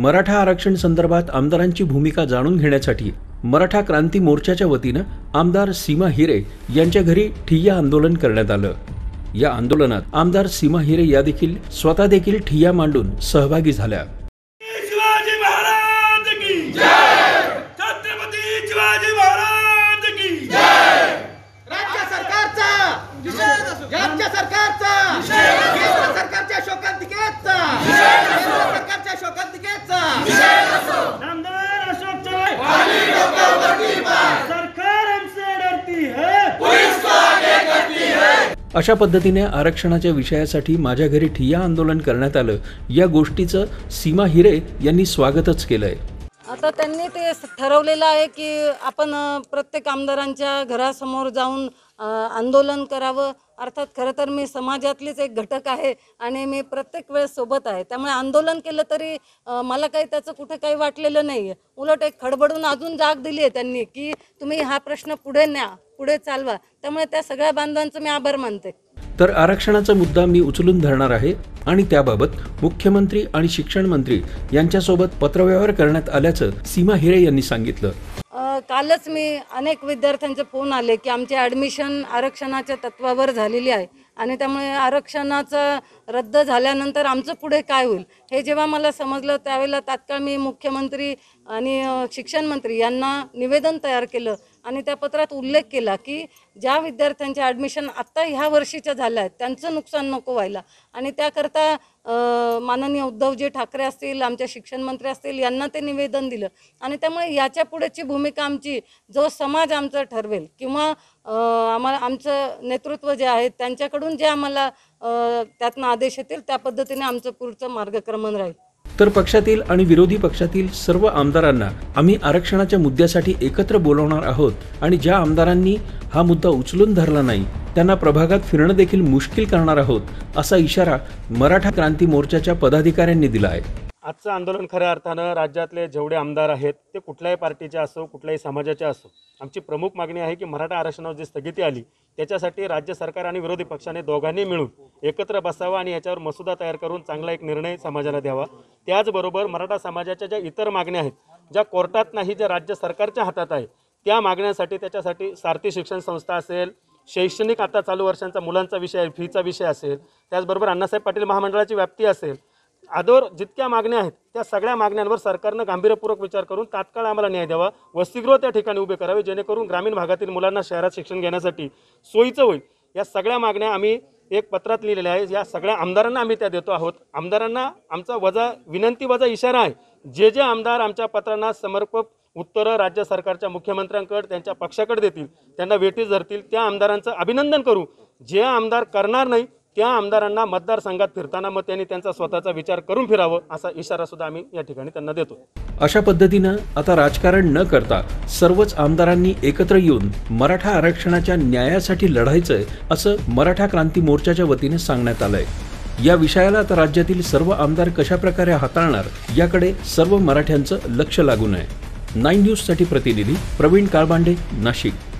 मराठा आरक्षण संदर्भात आमदारांची भूमिका जाणून घेण्यासाठी मराठा क्रांती मोर्चाच्या वतीनं आमदार सीमा हिरे यांच्या घरी ठिय्या आंदोलन करण्यात आलं या आंदोलनात आमदार सीमा हिरे या देखील स्वतः देखील ठिय्या मांडून सहभागी झाल्या अशा पद्धतीने आरक्षणाच्या विषयासाठी माझ्या घरी ठिय्या आंदोलन करण्यात आलं या गोष्टीचं सीमा हिरे यांनी स्वागतच केलं आहे आता त्यांनी ते ठरवलेलं आहे की आपण प्रत्येक आमदारांच्या घरासमोर जाऊन आंदोलन करावं अर्थात खरं तर मी समाजातलेच एक घटक आहे आणि मी प्रत्येक वेळेस सोबत आहे त्यामुळे आंदोलन केलं तरी मला काही त्याचं कुठे काही वाटलेलं नाही आहे उलट एक खडबडून अजून जाग दिली आहे त्यांनी की तुम्ही हा प्रश्न पुढे न्या पुढे चालवा त्यामुळे त्या सगळ्या बांधवांचं मी आभार मानते तर आरक्षणाचा मुद्दा मी उचलून धरणार आहे आणि त्याबाबत मुख्यमंत्री आणि शिक्षण मंत्री यांच्यासोबत पत्रव्यवहार करण्यात आल्याचं सीमा हिरे यांनी सांगितलं कालच मी अनेक विद्यार्थ्यांचे फोन आले की आमचे ॲडमिशन आरक्षणाच्या तत्वावर झालेली आहे आणि त्यामुळे आरक्षणाचं रद्द झाल्यानंतर आमचं पुढे काय होईल हे जेव्हा मला समजलं त्यावेळेला तात्काळ मी मुख्यमंत्री आणि शिक्षणमंत्री यांना निवेदन तयार केलं आणि त्या पत्रात उल्लेख केला की ज्या विद्यार्थ्यांचे ॲडमिशन आत्ता ह्या वर्षीच्या झालं आहेत त्यांचं नुकसान नको व्हायला आणि त्याकरता माननीय उद्धवजी ठाकरे असतील आमच्या शिक्षणमंत्री असतील यांना ते निवेदन दिलं आणि त्यामुळे याच्या पुढेची भूमिका आमची जो समाज आमचा ठरवेल किंवा आम्हाला आमचं नेतृत्व जे आहे त्यांच्याकडून जे आम्हाला त्यातनं आदेश येतील त्या पद्धतीने आमचं पुढचं मार्गक्रमण राहील तर पक्षातील आणि विरोधी पक्षातील सर्व आमदारांना आम्ही आरक्षणाच्या मुद्द्यासाठी एकत्र बोलवणार आहोत आणि ज्या आमदारांनी हा मुद्दा उचलून धरला नाही त्यांना प्रभागात फिरणं देखील मुश्किल करणार आहोत असा इशारा मराठा क्रांती मोर्चाच्या पदाधिकाऱ्यांनी दिला आहे आजचं आंदोलन खऱ्या अर्थानं राज्यातले जेवढे आमदार आहेत ते कुठल्याही पार्टीचे असो कुठल्याही समाजाचे असो आमची प्रमुख मागणी आहे की मराठा आरक्षणावर जी स्थगिती आली त्याच्यासाठी राज्य सरकार आणि विरोधी पक्षाने दोघांनी मिळून एकत्र बसावा आणि याच्यावर मसुदा तयार करून चांगला एक निर्णय समाजाला द्यावा त्याचबरोबर मराठा समाजाच्या ज्या इतर मागण्या आहेत ज्या कोर्टात नाही ज्या राज्य सरकारच्या हातात आहे त्या मागण्यासाठी त्याच्यासाठी सारथी शिक्षण संस्था असेल शैक्षणिक आता चालू वर्षांचा मुलांचा विषय फीचा विषय असेल त्याचबरोबर अण्णासाहेब पाटील महामंडळाची व्याप्ती असेल आदर जितक्या मागण्या आहेत त्या सगळ्या मागण्यांवर सरकारनं गांभीर्यपूर्वक विचार करून तात्काळ आम्हाला न्याय द्यावा वसतिगृह त्या ठिकाणी उभे करावे जेणेकरून ग्रामीण भागातील मुलांना शहरात शिक्षण घेण्यासाठी सोयीचं होईल या सगळ्या मागण्या आम्ही एक पत्रात लिहिलेल्या आहे या सगळ्या आमदारांना आम्ही त्या देतो आहोत आमदारांना आमचा वजा विनंती वजा इशारा आहे जे जे आमदार आमच्या पत्रांना समर्पक उत्तरं राज्य सरकारच्या मुख्यमंत्र्यांकडे त्यांच्या पक्षाकडे देतील त्यांना वेटी धरतील त्या आमदारांचं अभिनंदन करू जे आमदार करणार नाही त्या आमदारांना मतदारसंघात फिरताना मग त्यांनी त्यांचा स्वतःचा विचार करून फिरावं असा इशारा सुद्धा आम्ही या ठिकाणी त्यांना देतो अशा पद्धतीनं आता राजकारण न करता सर्वच आमदारांनी एकत्र येऊन मराठा आरक्षणाच्या न्यायासाठी लढायचंय असं मराठा क्रांती मोर्चाच्या वतीने सांगण्यात आलंय या विषयाला आता राज्यातील सर्व आमदार कशा प्रकारे हाताळणार याकडे सर्व मराठ्यांचं लक्ष लागून आहे नाईन साठी प्रतिनिधी प्रवीण काळबांडे नाशिक